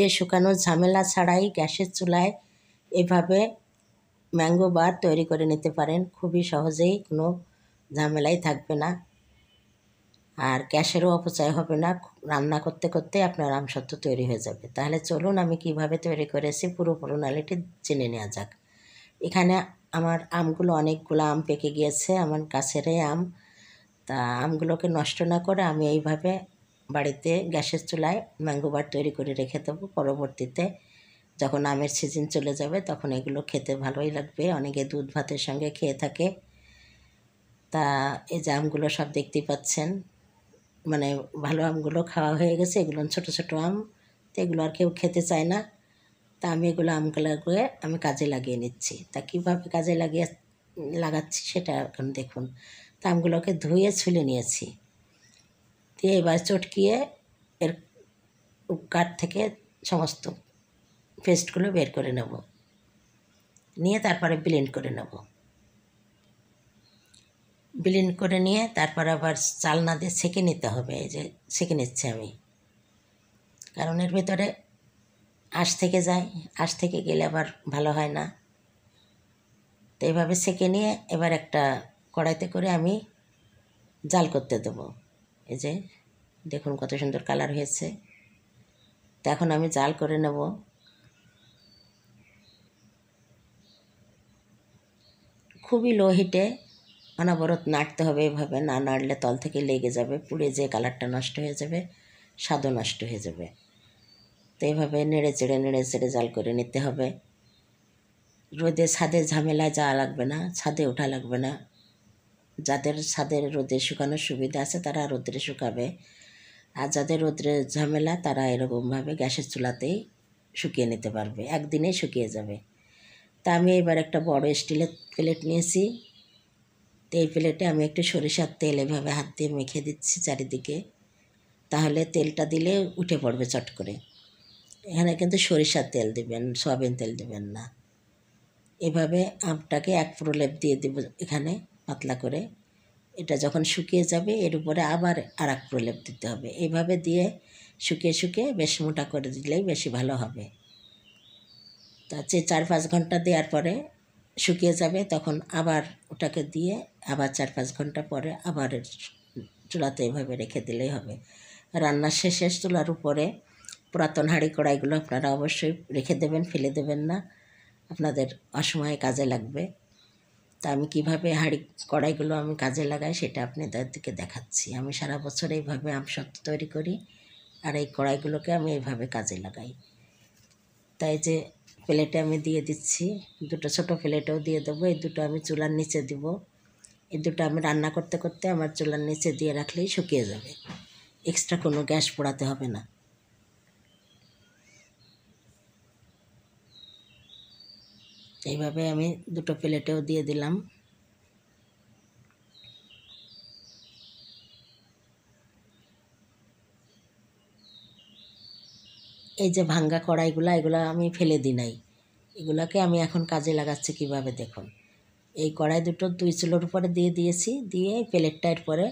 যে শুকানো ঝামেলা ছাড়াই গ্যাসের চুলায় এভাবে ম্যাঙ্গো বার তৈরি করে নিতে পারেন খুবই সহজেই কোনো ঝামেলাই থাকবে না আর গ্যাসেরও অপচয় হবে না রান্না করতে করতে আপনার আমসত্ব তৈরি হয়ে যাবে তাহলে চলুন আমি কিভাবে তৈরি করেছি পুরো প্রণালীটি জেনে নেওয়া যাক এখানে আমার আমগুলো অনেকগুলো আম পেকে গিয়েছে আমার গাছেরই আম তা আমগুলোকে নষ্ট না করে আমি এইভাবে বাড়িতে গ্যাসের চুলায় ম্যাঙ্গো তৈরি করে রেখে দেবো পরবর্তীতে যখন আমের সিজন চলে যাবে তখন এগুলো খেতে ভালোই লাগবে অনেকে দুধ ভাতের সঙ্গে খেয়ে থাকে তা এই যে আমগুলো সব দেখতেই পাচ্ছেন মানে ভালো আমগুলো খাওয়া হয়ে গেছে এগুলো ছোট ছোট আম তো এগুলো আর কেউ খেতে চায় না তা আমি এগুলো আমগুলোকে আমি কাজে লাগিয়ে নিচ্ছি তা কীভাবে কাজে লাগিয়ে লাগাচ্ছি সেটা এখন দেখুন তা আমগুলোকে ধুয়ে ছুলে নিয়েছি দিয়ে এবার চটকিয়ে এর কাঠ থেকে সমস্ত পেস্টগুলো বের করে নেব নিয়ে তারপরে ব্লেন্ড করে নেব ব্লেন্ড করে নিয়ে তারপর আবার চালনা দিয়ে সেঁকে নিতে হবে এই যে সেঁকে নিচ্ছি আমি কারণ এর ভেতরে আঁশ থেকে যায় আঁশ থেকে গেলে আবার ভালো হয় না তো এইভাবে সেঁকে নিয়ে এবার একটা কড়াইতে করে আমি জাল করতে দেবো এই যে দেখুন কত সুন্দর কালার হয়েছে তো এখন আমি জাল করে নেব খুবই লো হিটে অনাবরত নাড়তে হবে এভাবে না নাড়লে তল থেকে লেগে যাবে পুড়ে যে কালারটা নষ্ট হয়ে যাবে স্বাদও নষ্ট হয়ে যাবে তো এভাবে নেড়ে চেড়ে নেড়ে চেড়ে জাল করে নিতে হবে রোদে ছাদে ঝামেলা যাওয়া লাগবে না ছাদে ওঠা লাগবে না যাদের ছাদের রোদে শুকানোর সুবিধা আছে তারা রোদ্রে শুকাবে আর যাদের রোদ্রে ঝামেলা তারা এরকমভাবে গ্যাসের চুলাতেই শুকিয়ে নিতে পারবে একদিনেই শুকিয়ে যাবে তা আমি এবার একটা বড় স্টিলের প্লেট নিয়েছি তো এই প্লেটে আমি একটু সরিষার তেল এভাবে হাত দিয়ে মেখে দিচ্ছি চারিদিকে তাহলে তেলটা দিলে উঠে পড়বে চট করে এখানে কিন্তু সরিষার তেল দেবেন সয়াবিন তেল দেবেন না এভাবে আমটাকে এক প্রলেপ দিয়ে দেব এখানে পাতলা করে এটা যখন শুকিয়ে যাবে এর উপরে আবার আর এক প্রলেপ দিতে হবে এইভাবে দিয়ে শুকিয়ে শুকিয়ে বেশ মোটা করে দিলেই বেশি ভালো হবে তা যে চার পাঁচ ঘন্টা দেওয়ার পরে শুকিয়ে যাবে তখন আবার ওটাকে দিয়ে আবার চার পাঁচ ঘন্টা পরে আবার চুলাতে এভাবে রেখে দিলেই হবে রান্নার শেষে চুলার উপরে পুরাতন হাঁড়ি কড়াইগুলো আপনারা অবশ্যই রেখে দেবেন ফেলে দেবেন না আপনাদের অসময়ে কাজে লাগবে তা আমি কীভাবে হাঁড়ি কড়াইগুলো আমি কাজে লাগাই সেটা তাদেরকে দেখাচ্ছি আমি সারা বছর এইভাবে আমসত্ত্ব তৈরি করি আর এই কড়াইগুলোকে আমি এইভাবে কাজে লাগাই তাই যে প্লেটে আমি দিয়ে দিচ্ছি দুটো ছোট প্লেটেও দিয়ে দেবো এই দুটো আমি চুলার নিচে দিব এই দুটো আমি রান্না করতে করতে আমার চুলার নিচে দিয়ে রাখলেই শুকিয়ে যাবে এক্সট্রা কোনো গ্যাস পোড়াতে হবে না সেইভাবে আমি দুটো প্লেটেও দিয়ে দিলাম এই যে ভাঙ্গা কড়াইগুলো এগুলো আমি ফেলে দিই নাই এগুলোকে আমি এখন কাজে লাগাচ্ছি কিভাবে দেখুন এই কড়াই দুটো দুই চুলোর উপরে দিয়ে দিয়েছি দিয়ে প্লেটটা পরে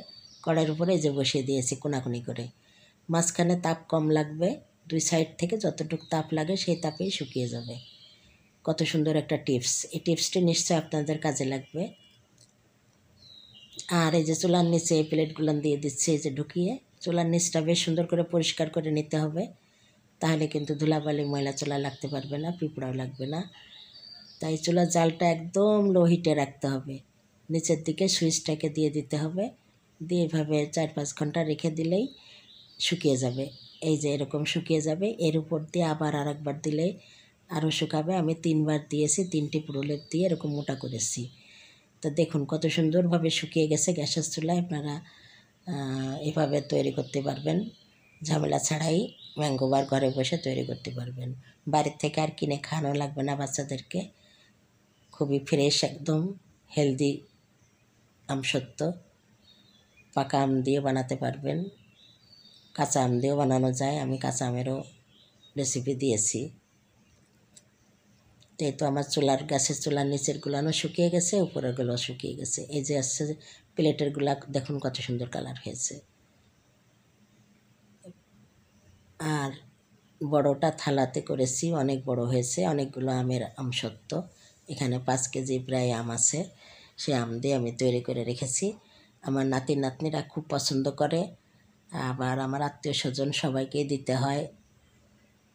কড়াইয়ের উপরে এই যে বসিয়ে দিয়েছি কোনাকুনি করে মাঝখানে তাপ কম লাগবে দুই সাইড থেকে যতটুকু তাপ লাগে সেই তাপেই শুকিয়ে যাবে কত সুন্দর একটা টিপস এই টিপসটি নিশ্চয়ই আপনাদের কাজে লাগবে আর এই যে চুলার নিচে এই প্লেটগুলো দিয়ে দিচ্ছি এই যে ঢুকিয়ে চুলার নিচটা বেশ সুন্দর করে পরিষ্কার করে নিতে হবে তাহলে কিন্তু ধুলাবালি ময়লা চুলা লাগতে পারবে না পিঁপড়াও লাগবে না তাই চুলার জালটা একদম লো হিটে রাখতে হবে নিচের দিকে সুইচটাকে দিয়ে দিতে হবে দিয়ে এভাবে চার পাঁচ ঘন্টা রেখে দিলেই শুকিয়ে যাবে এই যে এরকম শুকিয়ে যাবে এর উপর দিয়ে আবার আর একবার দিলেই আরও শুকাবে আমি তিনবার দিয়েছি তিনটি প্রলেপ দিয়ে এরকম মোটা করেছি তো দেখুন কত সুন্দরভাবে শুকিয়ে গেছে গ্যাসের চুলায় আপনারা এভাবে তৈরি করতে পারবেন ঝামেলা ছাড়াই ম্যাঙ্গোবার ঘরে বসে তৈরি করতে পারবেন বাড়ির থেকে আর কিনে খাওয়ানো লাগবে না বাচ্চাদেরকে খুবই ফ্রেশ একদম হেলদি আম সত্য পাকা আম দিয়ে বানাতে পারবেন কাঁচা আম দিয়েও বানানো যায় আমি কাঁচা আমেরও রেসিপি দিয়েছি যেহেতু আমার চুলার গ্যাসের চুলার নিচের গুলানো শুকিয়ে গেছে উপরের গুলো শুকিয়ে গেছে এই যে আসছে প্লেটের গুলা দেখুন কত সুন্দর কালার হয়েছে আর বড়টা থালাতে করেছি অনেক বড় হয়েছে অনেকগুলো আমের আম সত্য এখানে পাঁচ কেজি প্রায় আম আছে সে আম দিয়ে আমি তৈরি করে রেখেছি আমার নাতি নাতনিরা খুব পছন্দ করে আবার আমার আত্মীয় স্বজন সবাইকে দিতে হয়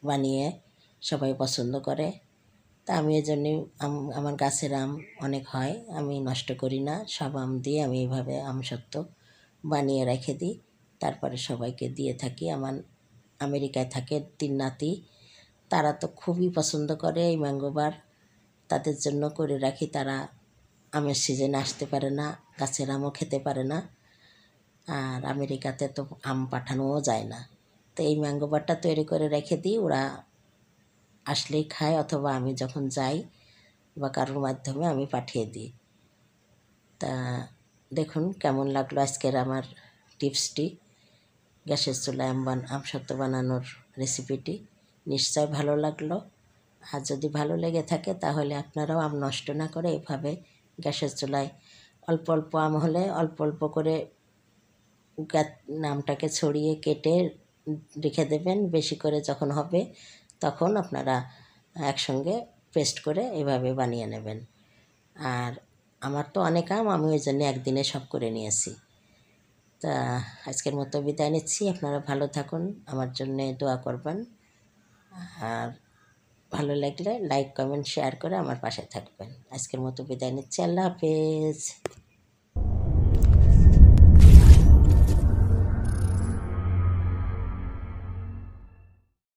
বানিয়ে সবাই পছন্দ করে তা আমি এজন্যে আমার গাছের আম অনেক হয় আমি নষ্ট করি না সব আম দিয়ে আমি এইভাবে আমসত্ব বানিয়ে রেখে দিই তারপরে সবাইকে দিয়ে থাকি আমার আমেরিকায় থাকে তিন নাতি তারা তো খুবই পছন্দ করে এই ম্যাঙ্গোবার তাদের জন্য করে রাখি তারা আমের সিজনে আসতে পারে না গাছের আমও খেতে পারে না আর আমেরিকাতে তো আম পাঠানোও যায় না তো এই ম্যাঙ্গোবারটা তৈরি করে রেখে দিই ওরা আসলেই খায় অথবা আমি যখন যাই বা কারোর মাধ্যমে আমি পাঠিয়ে দিই তা দেখুন কেমন লাগলো আজকের আমার টিপসটি গ্যাসের চুলায় আমবান আমসত্ব বানানোর রেসিপিটি নিশ্চয় ভালো লাগলো আর যদি ভালো লেগে থাকে তাহলে আপনারাও আম নষ্ট না করে এভাবে গ্যাসের চুলায় অল্প অল্প আম হলে অল্প অল্প করে আমটাকে ছড়িয়ে কেটে রেখে দেবেন বেশি করে যখন হবে তখন আপনারা একসঙ্গে পেস্ট করে এভাবে বানিয়ে নেবেন আর আমার তো অনেক আম আমি ওই জন্য একদিনে সব করে নিয়েছি তা আজকের মতো বিদায় নিচ্ছি আপনারা ভালো থাকুন আমার জন্যে দোয়া করবেন আর ভালো লাগলে লাইক কমেন্ট শেয়ার করে আমার পাশে থাকবেন আজকের মতো বিদায় নিচ্ছি আল্লাহ হাফেজ